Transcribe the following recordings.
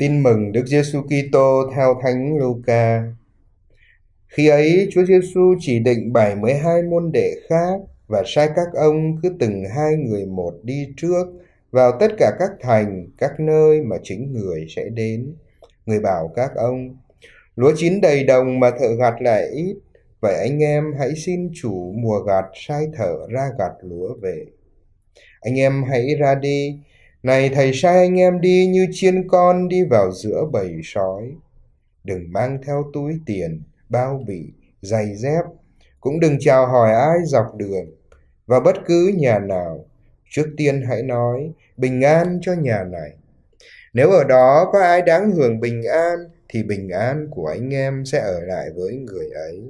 Tin mừng Đức Giêsu Kitô theo Thánh Luca. Khi ấy, Chúa Giêsu chỉ định bảy hai môn đệ khác và sai các ông cứ từng hai người một đi trước vào tất cả các thành, các nơi mà chính người sẽ đến. Người bảo các ông, lúa chín đầy đồng mà thợ gặt lại ít, vậy anh em hãy xin chủ mùa gặt sai thợ ra gặt lúa về. Anh em hãy ra đi, này thầy sai anh em đi như chiên con đi vào giữa bầy sói. Đừng mang theo túi tiền, bao bì, giày dép. Cũng đừng chào hỏi ai dọc đường. Và bất cứ nhà nào, trước tiên hãy nói bình an cho nhà này. Nếu ở đó có ai đáng hưởng bình an, thì bình an của anh em sẽ ở lại với người ấy.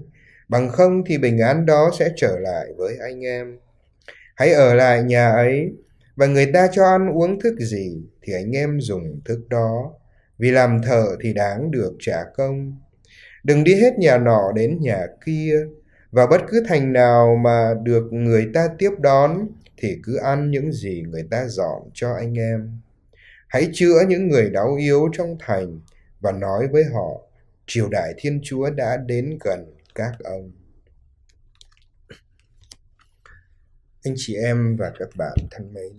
Bằng không thì bình an đó sẽ trở lại với anh em. Hãy ở lại nhà ấy và người ta cho ăn uống thức gì thì anh em dùng thức đó, vì làm thợ thì đáng được trả công. Đừng đi hết nhà nọ đến nhà kia, và bất cứ thành nào mà được người ta tiếp đón thì cứ ăn những gì người ta dọn cho anh em. Hãy chữa những người đau yếu trong thành và nói với họ, triều đại Thiên Chúa đã đến gần các ông. anh chị em và các bạn thân mến.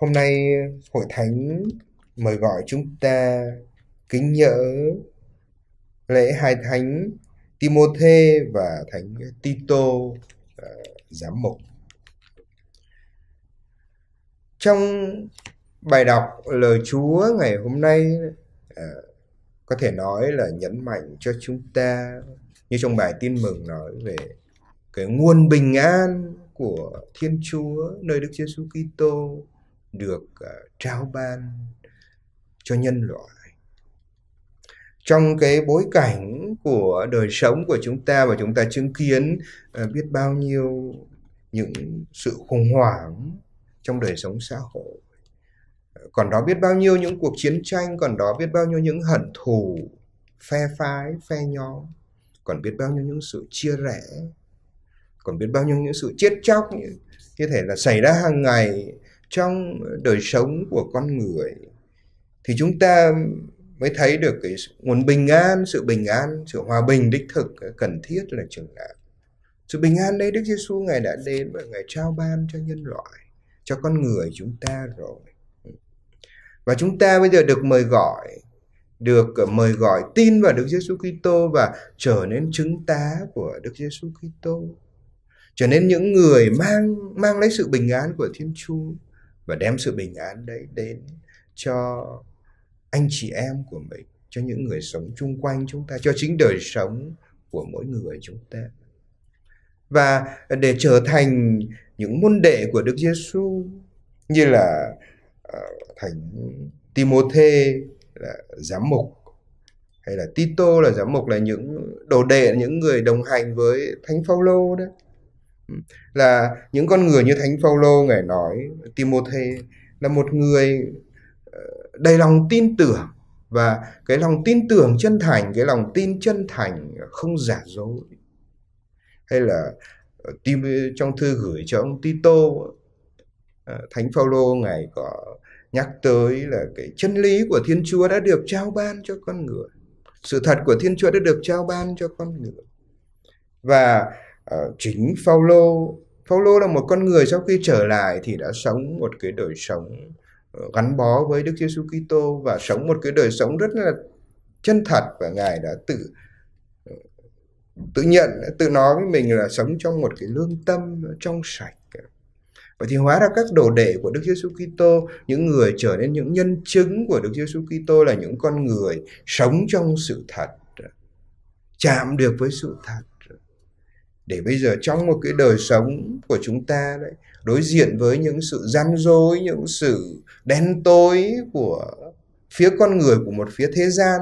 Hôm nay Hội Thánh mời gọi chúng ta kính nhớ lễ hai thánh Timôthê và thánh Tito uh, giám mục. Trong bài đọc lời Chúa ngày hôm nay uh, có thể nói là nhấn mạnh cho chúng ta như trong bài tin mừng nói về cái nguồn bình an của Thiên Chúa nơi Đức Giêsu Kitô được à, trao ban cho nhân loại. Trong cái bối cảnh của đời sống của chúng ta và chúng ta chứng kiến à, biết bao nhiêu những sự khủng hoảng trong đời sống xã hội. Còn đó biết bao nhiêu những cuộc chiến tranh, còn đó biết bao nhiêu những hận thù, phe phái, phe nhóm, còn biết bao nhiêu những sự chia rẽ, còn biết bao nhiêu những sự chết chóc như, như thể là xảy ra hàng ngày trong đời sống của con người thì chúng ta mới thấy được cái nguồn bình an sự bình an sự hòa bình đích thực cần thiết là chừng nào sự bình an đấy đức giêsu ngài đã đến và ngài trao ban cho nhân loại cho con người chúng ta rồi và chúng ta bây giờ được mời gọi được mời gọi tin vào Đức Giêsu Kitô và trở nên chứng tá của Đức Giêsu Kitô trở nên những người mang mang lấy sự bình an của thiên chúa và đem sự bình an đấy đến cho anh chị em của mình cho những người sống chung quanh chúng ta cho chính đời sống của mỗi người chúng ta và để trở thành những môn đệ của Đức Giêsu như là ờ, thành Timôthê là giám mục hay là Tito là giám mục là những đồ đệ những người đồng hành với Thánh Phaolô đó là những con người như thánh Phaolô ngài nói Timôthê là một người ờ, đầy lòng tin tưởng và cái lòng tin tưởng chân thành cái lòng tin chân thành không giả dối hay là ờ, tim trong thư gửi cho ông Tito ờ, thánh Phaolô ngài có nhắc tới là cái chân lý của Thiên Chúa đã được trao ban cho con người sự thật của Thiên Chúa đã được trao ban cho con người và Ờ, chính Paulo Paulo là một con người sau khi trở lại thì đã sống một cái đời sống ờ, gắn bó với Đức Giêsu Kitô và sống một cái đời sống rất là chân thật và ngài đã tự ờ, tự nhận tự nói với mình là sống trong một cái lương tâm trong sạch và thì hóa ra các đồ đệ của Đức Giêsu Kitô, những người trở nên những nhân chứng của Đức Giêsu Kitô là những con người sống trong sự thật, chạm được với sự thật để bây giờ trong một cái đời sống của chúng ta đấy đối diện với những sự gian dối những sự đen tối của phía con người của một phía thế gian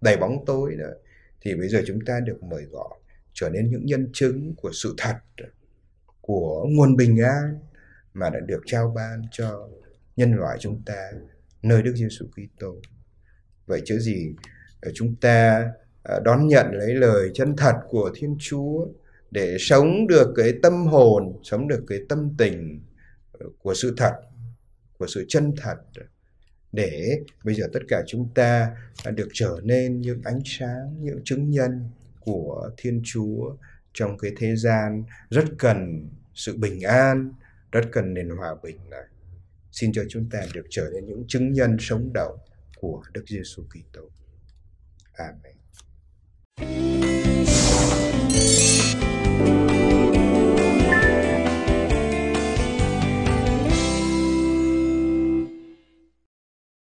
đầy bóng tối đấy thì bây giờ chúng ta được mời gọi trở nên những nhân chứng của sự thật của nguồn bình an mà đã được trao ban cho nhân loại chúng ta nơi Đức Giêsu Kitô. Vậy chứ gì ờ, chúng ta ờ, đón nhận lấy lời chân thật của Thiên Chúa để sống được cái tâm hồn sống được cái tâm tình của sự thật của sự chân thật để bây giờ tất cả chúng ta được trở nên những ánh sáng những chứng nhân của thiên chúa trong cái thế gian rất cần sự bình an rất cần nền hòa bình này xin cho chúng ta được trở nên những chứng nhân sống động của Đức Giêsu Kitô. Amen.